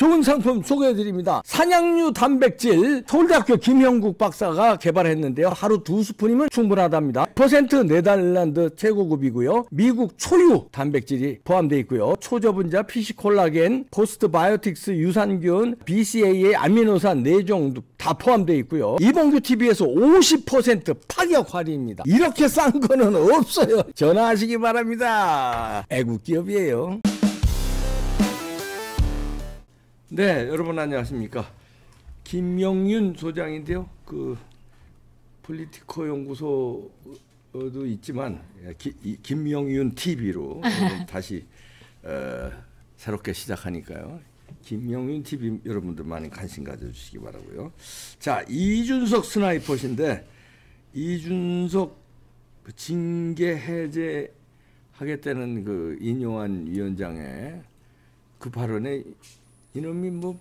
좋은 상품 소개해드립니다. 산양유 단백질 서울대학교 김형국 박사가 개발했는데요. 하루 두 스푼이면 충분하답니다. 퍼센트 네덜란드 최고급이고요. 미국 초유 단백질이 포함되어 있고요. 초저분자 피시콜라겐, 포스트바이오틱스 유산균, BCAA 아미노산 4종 다 포함되어 있고요. 이봉규 TV에서 50% 파격 할인입니다. 이렇게 싼 거는 없어요. 전화하시기 바랍니다. 애국기업이에요. 네, 여러분 안녕하십니까? 김영윤 소장인데요. 그 폴리티코 연구소도 있지만 예, 기, 이, 김영윤 TV로 다시 어, 새롭게 시작하니까요. 김영윤 TV 여러분들 많이 관심 가져주시기 바라고요. 자, 이준석 스나이퍼신데 이준석 그 징계 해제 하겠다는 그 인용한 위원장의 그 발언에 이놈이 뭐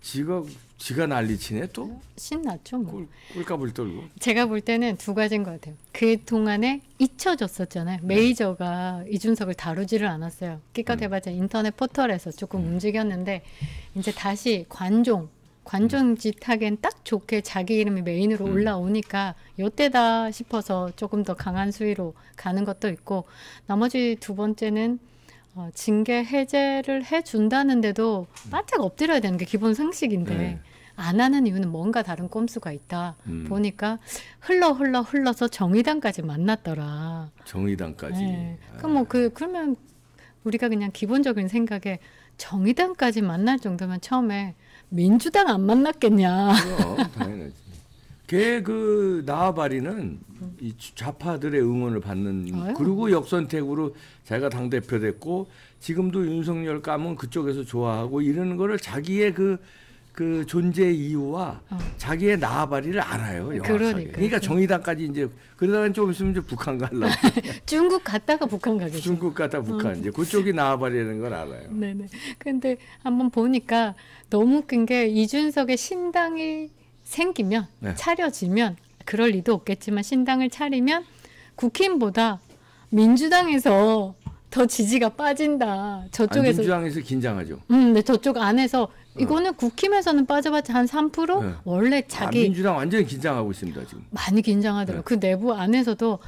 지가 지가 난리치네 또 신났죠 뭐 꿀, 값을 떨고 제가 볼 때는 두 가지인 것 같아요 그 동안에 잊혀졌었잖아요 네. 메이저가 네. 이준석을 다루지를 않았어요 기껏 음. 해봤자 음. 인터넷 포털에서 조금 음. 움직였는데 이제 다시 관종 관종짓 음. 하기엔 딱 좋게 자기 이름이 메인으로 음. 올라오니까 요때다 싶어서 조금 더 강한 수위로 가는 것도 있고 나머지 두 번째는 어, 징계 해제를 해준다는데도 바짝 음. 엎드려야 되는 게 기본 상식인데 네. 안 하는 이유는 뭔가 다른 꼼수가 있다. 음. 보니까 흘러 흘러 흘러서 정의당까지 만났더라. 정의당까지. 네. 아. 그럼 뭐 그 그러면 우리가 그냥 기본적인 생각에 정의당까지 만날 정도면 처음에 민주당 안 만났겠냐. 그럼, 당연하지. 걔그 나와바리는 이 좌파들의 응원을 받는 아유. 그리고 역선택으로 자기가 당 대표 됐고 지금도 윤석열 까면 그쪽에서 좋아하고 이러는 거를 자기의 그그 그 존재 이유와 어. 자기의 나아바리를 알아요. 그러니까. 그러니까 정의당까지 이제 그러다가 좀 있으면 이제 북한 갈라. 중국 갔다가 북한 가겠죠. 중국 갔다 북한 어. 이제 그쪽이 나아바리라는 걸 알아요. 네네. 근데 한번 보니까 너무 웃긴 게 이준석의 신당이 생기면 네. 차려지면 그럴 리도 없겠지만 신당을 차리면 국힘보다 민주당에서 더 지지가 빠진다. 저쪽에서 아니, 민주당에서 긴장하죠. 음, 네, 저쪽 안에서 어. 이거는 국힘에서는 빠져봤자 한3% 네. 원래 자기 아, 민주당 완전히 긴장하고 있습니다 지금. 많이 긴장하더라고. 네. 그 내부 안에서도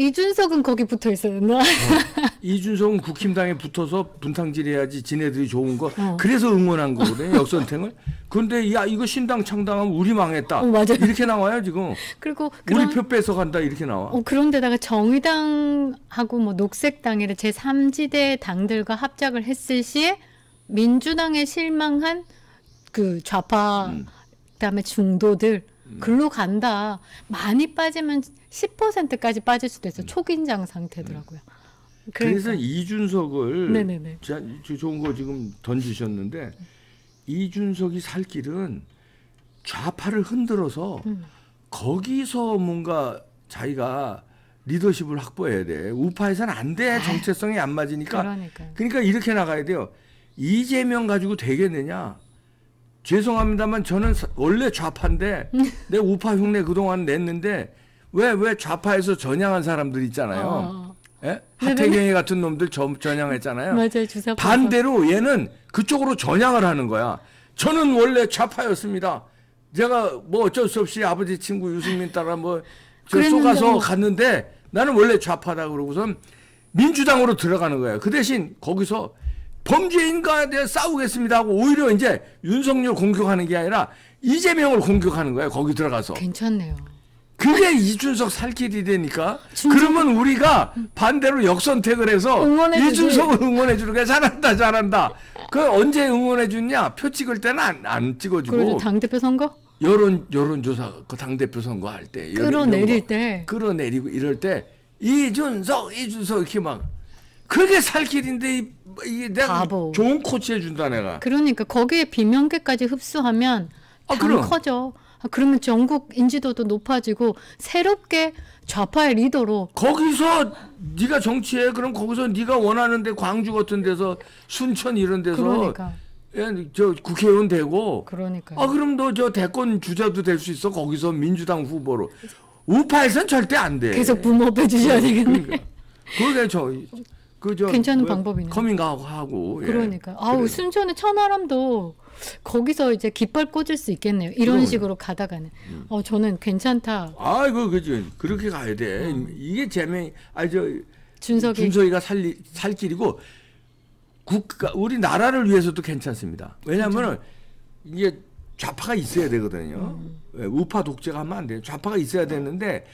이준석은 거기 붙어 있었나? 어. 이준석은 국힘당에 붙어서 분탕질해야지 지네들이 좋은 거. 어. 그래서 응원한 거거든 역선택을. 그데야 이거 신당 창당하면 우리 망했다. 어, 맞아 이렇게 나와요 지금. 그리고 그런, 우리 표 뺏어 간다 이렇게 나와. 어, 그런데다가 정의당하고 뭐 녹색당이라 제 3지대 당들과 합작을 했을 시에 민주당에 실망한 그 좌파 음. 그다음에 중도들 글로 간다. 많이 빠지면 10%까지 빠질 수도 있어. 초긴장 음. 상태더라고요. 음. 그러니까 그래서 그러니 이준석을 네네네. 자, 좋은 거 지금 던지셨는데 이준석이 살 길은 좌파를 흔들어서 음. 거기서 뭔가 자기가 리더십을 확보해야 돼. 우파에서는 안 돼. 정체성이 안맞으니까 그러니까 이렇게 나가야 돼요. 이재명 가지고 되겠느냐? 죄송합니다만 저는 원래 좌파인데 내 우파 흉내 그동안 냈는데 왜 왜 좌파에서 전향한 사람들 있잖아요. 어. 예? 네, 네, 하태경이 네. 같은 놈들 전, 전향했잖아요. 맞아요. 주사 반대로 얘는 그쪽으로 전향을 하는 거야. 저는 원래 좌파였습니다. 제가 뭐 어쩔 수 없이 아버지 친구 유승민 따라 뭐 쏘가서 뭐. 갔는데 나는 원래 좌파다 그러고선 민주당으로 들어가는 거예요. 그 대신 거기서 범죄인과 에 대해 싸우겠습니다 하고 오히려 이제 윤석열 공격하는 게 아니라 이재명을 공격하는 거예요. 거기 들어가서. 괜찮네요. 그게 이준석 살 길이 되니까 진짜? 그러면 우리가 반대로 역선택을 해서 이준석을 응원해 주는 게 잘한다 잘한다 그 언제 응원해 주냐 표 찍을 때는 안, 안 찍어주고 당대표 선거 여론 여론조사 그 당대표 선거 할 때 끌어내릴 때 끌어내리고 이럴 때 이준석 이준석 이렇게 막 그게 살 길인데 이게 내가 바보. 좋은 코치 해준다 내가. 그러니까 거기에 비명계까지 흡수하면 아, 그럼. 커져. 아, 그러면 전국 인지도도 높아지고 새롭게 좌파의 리더로 거기서 네가 정치해 그럼 거기서 네가 원하는데 광주 같은 데서 순천 이런 데서 그러니까. 예, 저 국회의원 되고 그러니까 아 그럼 너저 대권 주자도 될 수 있어 거기서 민주당 후보로 우파에선 절대 안 돼. 계속 붐업해 주셔야 그러니까. 되겠네. 그러니까. 그게 저 그저 괜찮은 방법이네요. 커밍아웃 하고. 예. 그러니까 예. 아우 그래 순천의 천하람도 거기서 이제 깃발 꽂을 수 있겠네요. 이런 그럼 식으로 가다가는. 음. 어 저는 괜찮다. 아이고 그죠. 그렇게 가야 돼. 음. 이게 재미. 아저 준석이 준석이가 살살 길이고 국가 우리 나라를 위해서도 괜찮습니다. 왜냐면은 이게 좌파가 있어야 되거든요. 음. 예, 우파 독재가 하면 안 돼요. 좌파가 있어야 되는데.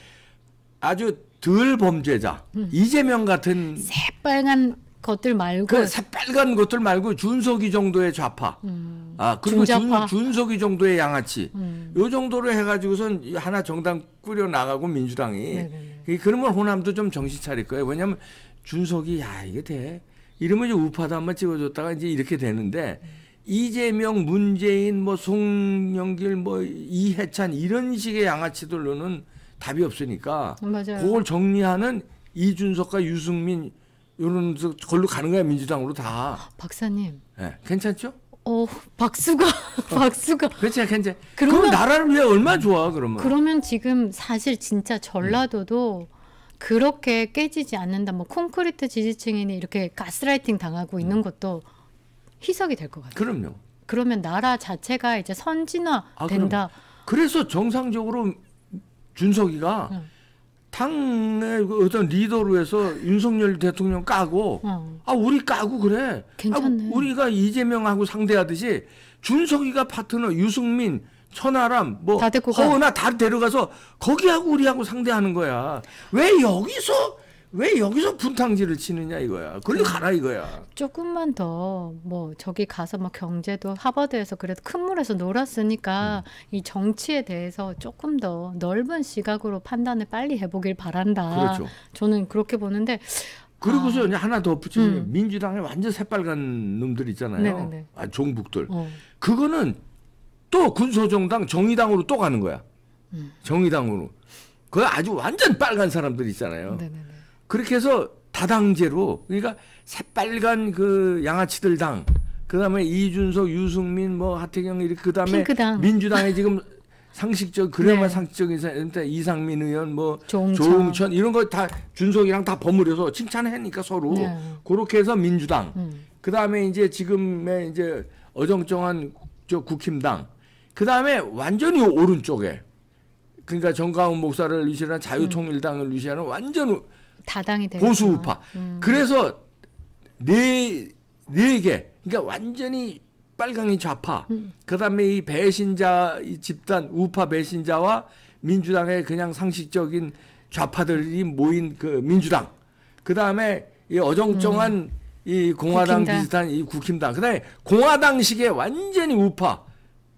아주 덜 범죄자 음. 이재명 같은 새빨간 것들 말고 그 새빨간 것들 말고 준석이 정도의 좌파 음. 아 그리고 중좌파. 준, 석이 정도의 양아치 음. 요 정도로 해가지고선 하나 정당 꾸려 나가고 민주당이 네네. 네, 네. 그, 그러면 호남도 좀 정신 차릴 거예요 왜냐하면 준석이 야 이게 돼 이러면 이제 우파도 한번 찍어줬다가 이제 이렇게 되는데 음. 이재명 문재인 뭐 송영길 뭐 이해찬 이런 식의 양아치들로는 답이 없으니까 맞아요. 그걸 정리하는 이준석과 유승민 이런 걸로 가는 거야 민주당으로 다. 박사님. 네, 괜찮죠? 어 박수가 박수가. 괜찮아 괜찮 그러면, 그럼 나라를 위해 얼마나 좋아 그러면. 그러면 지금 사실 진짜 전라도도. 음. 그렇게 깨지지 않는다. 뭐 콘크리트 지지층이니 이렇게 가스라이팅 당하고 음. 있는 것도 희석이 될 것 같아요. 그럼요. 그러면 나라 자체가 이제 선진화 아, 된다. 아, 그래서 정상적으로 준석이가 응. 당의 그 어떤 리더로 해서 윤석열 대통령 까고 어. 아 우리 까고 그래. 괜찮네. 아, 우리가 이재명하고 상대하듯이 준석이가 파트너 유승민 천하람 뭐 허은아 다 데려가서 거기하고 우리하고 상대하는 거야. 왜 여기서 왜 여기서 분탕질을 치느냐 이거야. 그리 음. 가라 이거야. 조금만 더 뭐 저기 가서 막 뭐 경제도 하버드에서 그래도 큰 물에서 놀았으니까 음. 이 정치에 대해서 조금 더 넓은 시각으로 판단을 빨리 해보길 바란다. 그렇죠. 저는 그렇게 보는데 그리고서 아. 하나 더 붙이면 음. 민주당에 완전 새빨간 놈들 있잖아요. 아, 종북들. 어. 그거는 또 군소정당 정의당으로 또 가는 거야. 음. 정의당으로. 그 아주 완전 빨간 사람들 있잖아요. 네네네. 그렇게 해서 다당제로 그러니까 새빨간 그 양아치들 당 그다음에 이준석, 유승민, 뭐 하태경 이렇게 그다음에 핑크당. 민주당에 지금 상식적 그래야만 네. 상식적인 그러 이상민 의원 뭐 조응천, 조응천 이런 거 다 준석이랑 다 버무려서 칭찬하니까 서로 네. 그렇게 해서 민주당 음. 그다음에 이제 지금의 이제 어정쩡한 저 국힘당 그다음에 완전히 오른쪽에 그러니까 정강훈 목사를 위시한 자유통일당을 음. 위시하는 완전 다당이 되는 보수 우파. 음. 그래서 네네 개. 그러니까 완전히 빨강이 좌파. 음. 그다음에 이 배신자 이 집단 우파 배신자와 민주당의 그냥 상식적인 좌파들이 모인 그 민주당. 그다음에 이 어정쩡한 음. 이 공화당 국힘당. 비슷한 이 국힘당. 그다음에 공화당식의 완전히 우파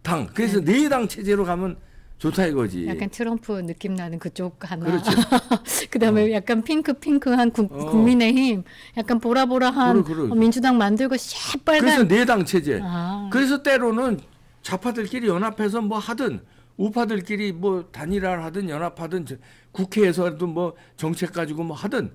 당. 그래서 네당 네 체제로 가면 좋다 이거지. 약간 트럼프 느낌 나는 그쪽 하나. 그렇죠. 그다음에 어. 약간 핑크 핑크한 구, 어. 국민의힘, 약간 보라보라한 그래, 그래. 민주당 만들고 새빨간. 그래서 내당 체제. 아. 그래서 때로는 좌파들끼리 연합해서 뭐 하든 우파들끼리 뭐 단일화를 하든 연합하든 국회에서도 뭐 정책 가지고 뭐 하든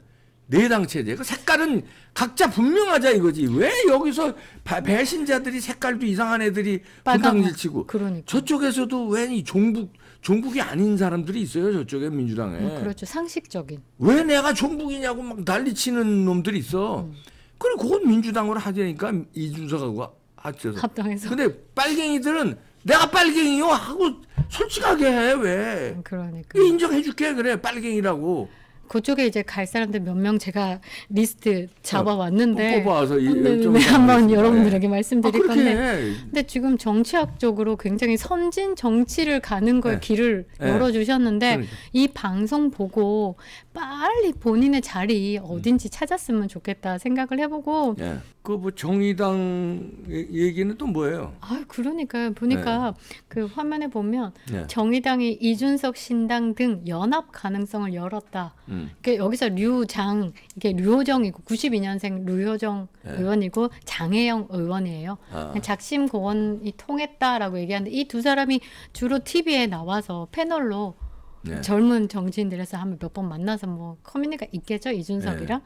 내당 체제. 그 색깔은 각자 분명하자 이거지. 왜 여기서 바, 배신자들이 색깔도 이상한 애들이 부당질치고 그러니까. 저쪽에서도 왜 이 종북 종북이 아닌 사람들이 있어요. 저쪽에 민주당에. 음, 그렇죠. 상식적인. 왜 내가 종북이냐고 막 난리치는 놈들이 있어. 음. 그리고 그건 민주당으로 하자니까 이준석하고 합쳐서. 합당해서. 근데 빨갱이들은 내가 빨갱이요 하고 솔직하게 해 왜. 음, 그러니까. 인정해줄게 그래 빨갱이라고. 그쪽에 이제 갈 사람들 몇 명 제가 리스트 잡아왔는데 어, 뽑아와서 음, 네, 네, 한번 여러분들에게 예. 아, 말씀드릴 아, 건데 근데 지금 정치학적으로 굉장히 선진 정치를 가는 걸 네. 길을 네. 열어주셨는데 그러니까. 이 방송 보고 빨리 본인의 자리 어딘지 음. 찾았으면 좋겠다 생각을 해보고 그뭐 정의당 얘기는 또 뭐예요? 아 그러니까 보니까 네. 그 화면에 보면 네. 정의당이 이준석 신당 등 연합 가능성을 열었다. 음. 그러니까 여기서 류장 이게 류호정이고 92년생 류호정 네. 의원이고 장혜영 의원이에요. 아. 작심 고원이 통했다라고 얘기하는데 이 두 사람이 주로 TV에 나와서 패널로 네. 젊은 정치인들에서 한번 몇 번 만나서 뭐 커뮤니가 있겠죠 이준석이랑. 네.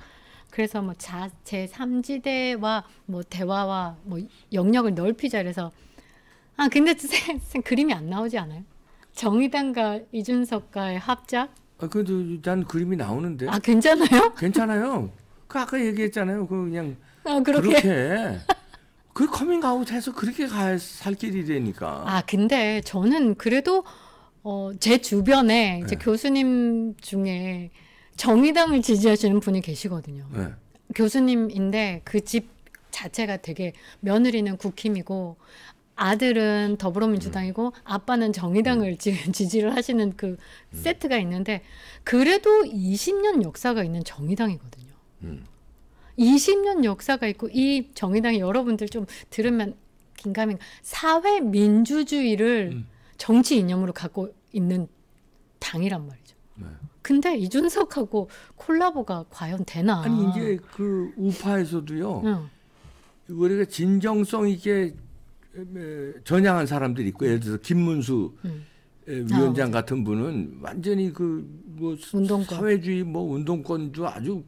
그래서 뭐 자, 제3지대와 뭐 대화와 뭐 영역을 넓히자 그래서 아 근데 쌤, 쌤 그림이 안 나오지 않아요? 정의당과 이준석과의 합작? 아 그래도 난 그림이 나오는데. 아 괜찮아요? 괜찮아요. 그 아까 얘기했잖아요. 그 그냥 아, 그렇게. 그렇게. 그 커밍아웃해서 그렇게 갈, 살 길이 되니까. 아 근데 저는 그래도 어, 제 주변에 네. 교수님 중에 정의당을 지지하시는 분이 계시거든요. 네. 교수님인데 그 집 자체가 되게 며느리는 국힘이고 아들은 더불어민주당이고 음. 아빠는 정의당을 음. 지지를 하시는 그 음. 세트가 있는데 그래도 20년 역사가 있는 정의당이거든요. 음. 20년 역사가 있고 이 정의당이 여러분들 좀 들으면 긴가민 사회 민주주의를 음. 정치 이념으로 갖고 있는 당이란 말이죠. 네. 근데 이준석하고 콜라보가 과연 되나? 아니 이게 그 우파에서도요. 응. 우리가 진정성 있게 전향한 사람들 있고 예를 들어서 김문수 응. 아, 위원장 아, 같은 분은 완전히 그 뭐 사회주의 뭐 운동권도 아주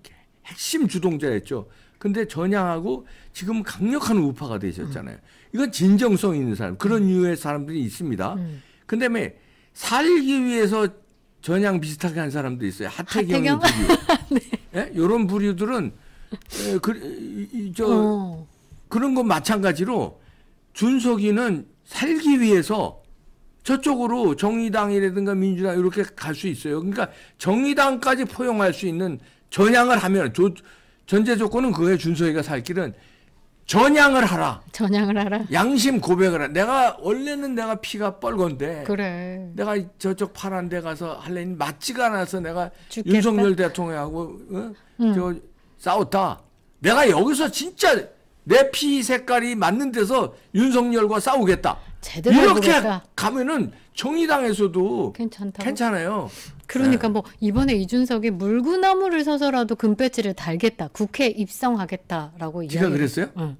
핵심 주동자였죠. 근데 전향하고 지금 강력한 우파가 되셨잖아요. 음. 이건 진정성 있는 사람 그런 음. 유의 사람들이 있습니다. 음. 근데 왜 살기 위해서 전향 비슷하게 한 사람도 있어요. 하태경 부류. 네. 이런 예? 부류들은 에, 예, 그, 이, 저 어. 그런 건 마찬가지로 준석이는 살기 위해서 저쪽으로 정의당이라든가 민주당 이렇게 갈 수 있어요. 그러니까 정의당까지 포용할 수 있는 전향을 하면 조, 전제 조건은 그거에 준석이가 살 길은 전향을 하라. 전향을 하라. 양심 고백을 하. 내가 원래는 내가 피가 뻘건데. 그래. 내가 저쪽 파란 데 가서 할래니 맞지가 않아서 내가 죽겠다. 윤석열 대통령하고 어? 응. 저 싸웠다. 내가 여기서 진짜 내 피 색깔이 맞는 데서 윤석열과 싸우겠다. 제대로 이렇게 가면은 정의당에서도 괜찮다 괜찮아요. 그러니까 네. 뭐 이번에 이준석이 물구나무를 서서라도 금배지를 달겠다 국회 입성하겠다라고 이야기를. 그랬어요? 응. 네.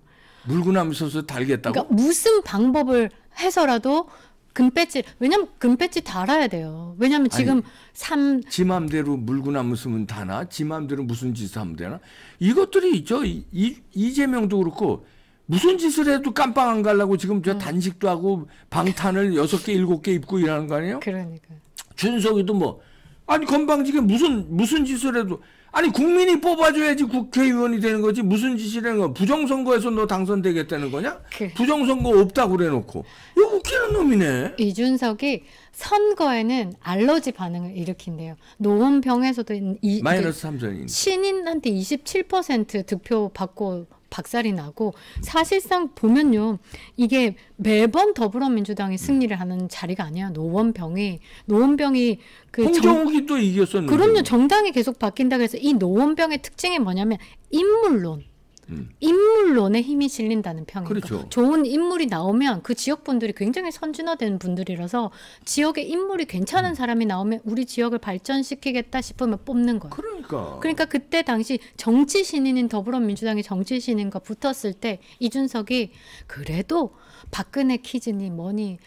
물구나무 서서 달겠다고? 그러니까 무슨 방법을 해서라도 금배지 왜냐면 금배지 달아야 돼요. 왜냐면 지금 삼지 맘대로 물구나무 쓰면 다나 지 맘대로 무슨 짓을 하면 되나 이것들이 있죠. 이, 이재명도 그렇고 무슨 짓을 해도 깜빵 안 가려고 지금 저 음. 단식도 하고 방탄을 여섯 개 일곱 개 입고 일하는 거 아니에요? 그러니까. 준석이도 뭐 아니 건방지게 무슨 무슨 짓을 해도 아니 국민이 뽑아줘야지 국회의원이 되는 거지 무슨 짓이라는 거 부정선거에서 너 당선되겠다는 거냐? 그. 부정선거 없다고 그래놓고 이 웃기는 놈이네. 이준석이 선거에는 알러지 반응을 일으킨대요. 노원병에서도 이, 마이너스 3전인 신인한테 27% 득표 받고 박살이 나고 사실상 보면요. 이게 매번 더불어민주당이 승리를 하는 자리가 아니야. 노원병이 노원병이 그 홍정욱이 또 이겼었는데. 그럼요. 정당이 계속 바뀐다 그래서 이 노원병의 특징이 뭐냐면 인물론 음. 인물론의 힘이 실린다는 평이니 그렇죠. 좋은 인물이 나오면 그 지역 분들이 굉장히 선진화된 분들이라서 지역에 인물이 괜찮은 음. 사람이 나오면 우리 지역을 발전시키겠다 싶으면 뽑는 거예요. 그러니까. 그러니까 그때 당시 정치 신인인 더불어민주당이 정치 신인과 붙었을 때 이준석이 그래도 박근혜 키즈니 뭐니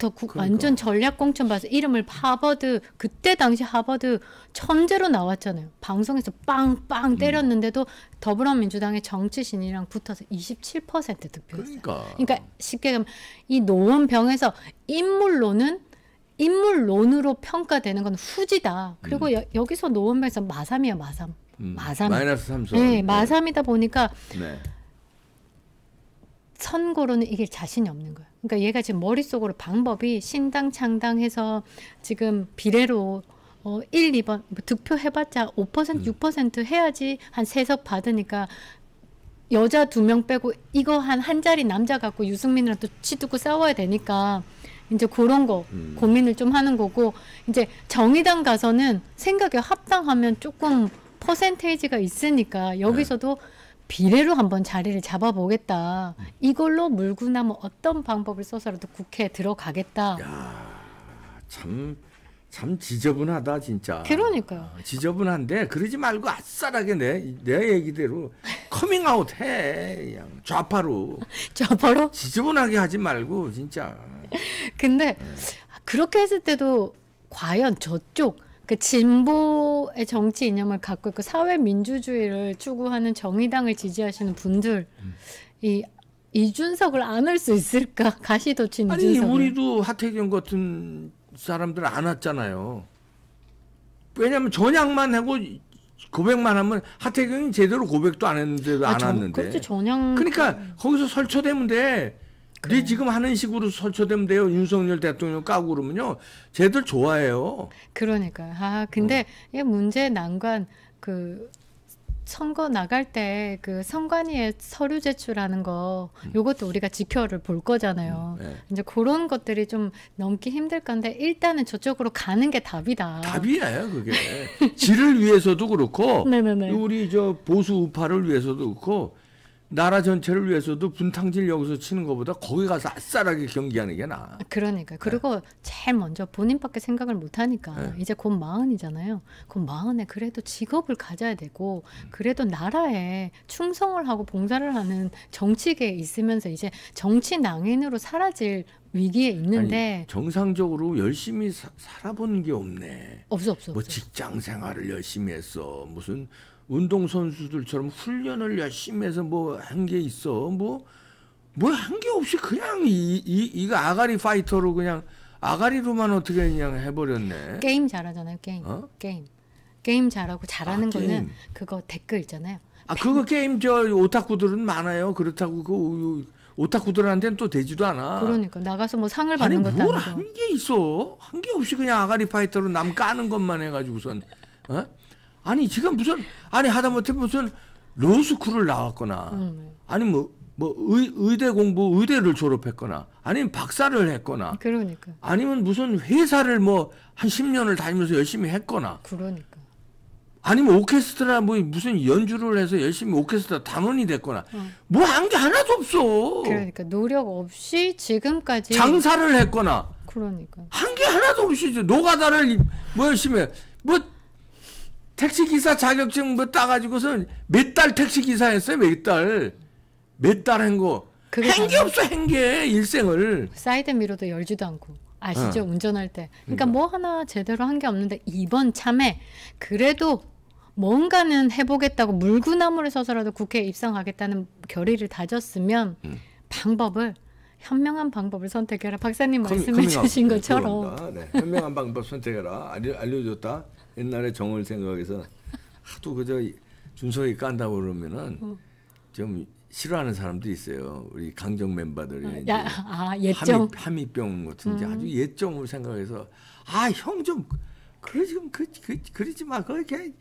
더 구, 그러니까. 완전 전략공천 봐서 이름을 하버드 그때 당시 하버드 천재로 나왔잖아요. 방송에서 빵빵 음. 때렸는데도 음. 더불어민주당의 정치신이랑 붙어서 27% 득표했어요. 그러니까. 그러니까 쉽게 하면 이 노원병에서 인물로는 인물론으로 평가되는 건 후지다. 그리고 음. 여, 기서 노원병에서 마삼이야 마삼. 음. 마삼. 마이너스 3점. 네, 마삼이다 보니까 네. 선고로는 이길 자신이 없는 거예요. 그러니까 얘가 지금 머릿속으로 방법이 신당 창당해서 지금 비례로 어 1, 2번 뭐 득표해봤자 5% 음. 6% 해야지 한 세석 받으니까 여자 두 명 빼고 이거 한 한 자리 남자 갖고 유승민이랑 또 치두고 싸워야 되니까 이제 그런 거 음. 고민을 좀 하는 거고 이제 정의당 가서는 생각에 합당하면 조금 퍼센테이지가 있으니까 여기서도 네. 비례로 한번 자리를 잡아보겠다. 이걸로 물구나 뭐 어떤 방법을 써서라도 국회에 들어가겠다. 야, 참. 참 지저분하다 진짜. 그러니까요. 아, 지저분한데 그러지 말고 아싸라게 내 내 얘기대로 커밍아웃 해 그냥 좌파로. 좌파로? 지저분하게 하지 말고 진짜. 근데 네. 그렇게 했을 때도 과연 저쪽 그 진보의 정치 이념을 갖고 있고 사회 민주주의를 추구하는 정의당을 지지하시는 분들 음. 이 이준석을 안을 수 있을까? 가시도친 아니, 이준석을. 우리도 하태경 같은 사람들 안 왔잖아요. 왜냐하면 전향만 하고 고백만 하면 하태경이 제대로 고백도 안 했는데도 아, 안 저, 왔는데. 그렇죠 전향. 그러니까 그 거기서 설쳐되면 돼. 그래. 지금 하는 식으로 설쳐되면 돼요. 윤석열 대통령 까고 그러면요. 쟤들 좋아해요. 그러니까요. 아, 근데 어. 이 문제 난관 그 선거 나갈 때 그 선관위에 서류 제출하는 거 음. 요것도 우리가 지켜를 볼 거잖아요. 음, 네. 이제 그런 것들이 좀 넘기 힘들 건데 일단은 저쪽으로 가는 게 답이다. 답이에요, 그게. 질을 위해서도 그렇고 네네네. 우리 저 보수 우파를 위해서도 그렇고 나라 전체를 위해서도 분탕질 여기서 치는 것보다 거기 가서 아싸라게 경기하는 게 나아. 그러니까 그리고 네. 제일 먼저 본인밖에 생각을 못 하니까 네. 이제 곧 마흔이잖아요. 곧 마흔에 그래도 직업을 가져야 되고 그래도 나라에 충성을 하고 봉사를 하는 정치계에 있으면서 이제 정치 낭인으로 사라질 위기에 있는데 아니, 정상적으로 열심히 사, 살아본 게 없네. 없어 없어. 뭐 없어. 직장 생활을 열심히 했어. 무슨 운동선수들처럼 훈련을 열심히 해서 뭐 한 게 있어. 뭐, 뭐 한 게 없이 그냥 이, 이, 이거 아가리 파이터로 그냥 아가리로만 어떻게 그냥 해버렸네. 게임 잘하잖아요, 게임. 어? 게임. 게임 잘하고 잘하는 아, 게임. 거는 그거 댓글 있잖아요. 아, 팬... 그거 게임 저 오타쿠들은 많아요. 그렇다고 그 오타쿠들한테는 또 되지도 않아. 그러니까 나가서 뭐 상을 받는 것도 아니고. 뭘한게 있어. 한 게 없이 그냥 아가리 파이터로 남 까는 것만 해가지고선. 어? 아니 지금 무슨 아니 하다못해 무슨 로스쿨을 나왔거나 음, 네. 아니 뭐뭐 뭐, 뭐 의대 공부 의대를 졸업했거나 아니면 박사를 했거나 그러니까 아니면 무슨 회사를 뭐 한 10년을 다니면서 열심히 했거나 그러니까 아니면 오케스트라 뭐 무슨 연주를 해서 열심히 오케스트라 단원이 됐거나 어. 음. 뭐한 게 하나도 없어. 그러니까 노력 없이 지금까지 장사를 했거나 그러니까 한 게 하나도 없이 노가다를 뭐 열심히 뭐 택시기사 자격증 뭐 따가지고선 몇달 택시기사 했어요, 몇 달. 몇 달 한 거. 행게 없어, 행게, 일생을. 사이드 미러도 열지도 않고. 아시죠? 어. 운전할 때. 그러니까, 그러니까. 뭐 하나 제대로 한 게 없는데 이번 참에 그래도 뭔가는 해보겠다고 물구나무를 서서라도 국회에 입성하겠다는 결의를 다졌으면 음. 방법을 현명한 방법을 선택해라. 박사님 말씀해 주신 네, 것처럼. 네. 현명한 방법 선택해라. 알려줬다. 옛날에 정을 생각해서 하도 그저 준석이 깐다고 그러면은 어. 좀 싫어하는 사람도 있어요. 우리 강정 멤버들이 아, 야, 아, 예정 함이, 병 같은 음. 아주 예정으 생각해서 아 형 좀 그러지 그, 그, 그러지 마 그렇게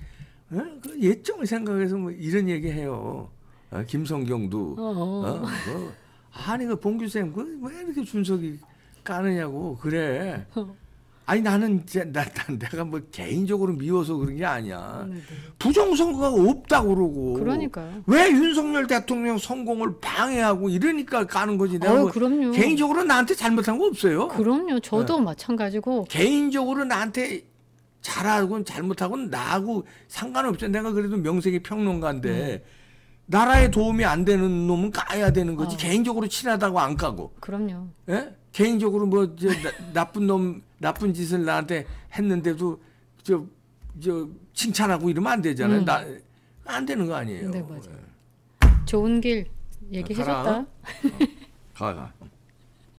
어? 그 예정을 생각해서 뭐 이런 얘기 해요. 어, 김성경도 어, 어. 어? 아니 그 봉규 쌤그왜 이렇게 준석이 까느냐고 그래. 아니 나는 이제 나, 나 내가 뭐 개인적으로 미워서 그런 게 아니야. 음, 네. 부정선거가 없다고 그러고. 그러니까요. 왜 윤석열 대통령 성공을 방해하고 이러니까 까는 거지. 내가 아뭐 그럼요. 개인적으로 나한테 잘못한 거 없어요. 그럼요. 저도 네. 마찬가지고. 개인적으로 나한테 잘하고는 잘못하고는 나하고 상관없어 내가 그래도 명색이 평론가인데 음. 나라에 도움이 안 되는 놈은 까야 되는 거지. 아. 개인적으로 친하다고 안 까고. 그럼요. 예? 개인적으로 뭐 저, 나, 나쁜 놈 나쁜 짓을 나한테 했는데도 저 저 칭찬하고 이러면 안 되잖아요. 음. 나안 되는 거 아니에요. 네 맞아요. 네. 좋은 길 얘기해줬다. 가. 가.